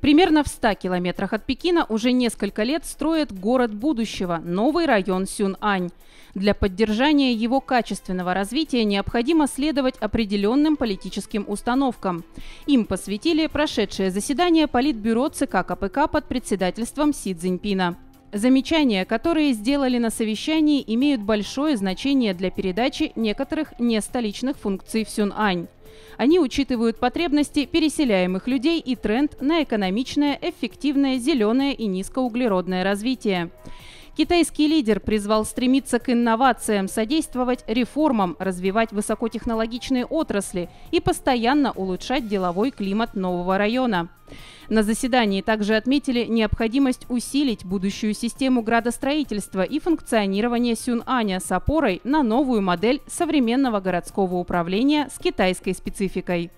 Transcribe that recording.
Примерно в 100 километрах от Пекина уже несколько лет строят город будущего, новый район Сюнь-Ань. Для поддержания его качественного развития необходимо следовать определенным политическим установкам. Им посвятили прошедшее заседание Политбюро ЦК КПК под председательством Си Цзиньпина. Замечания, которые сделали на совещании, имеют большое значение для передачи некоторых нестоличных функций в Сюнь-Ань. Они учитывают потребности переселяемых людей и тренд на экономичное, эффективное, зеленое и низкоуглеродное развитие. Китайский лидер призвал стремиться к инновациям, содействовать реформам, развивать высокотехнологичные отрасли и постоянно улучшать деловой климат нового района. На заседании также отметили необходимость усилить будущую систему градостроительства и функционирования Сюньаня с опорой на новую модель современного городского управления с китайской спецификой.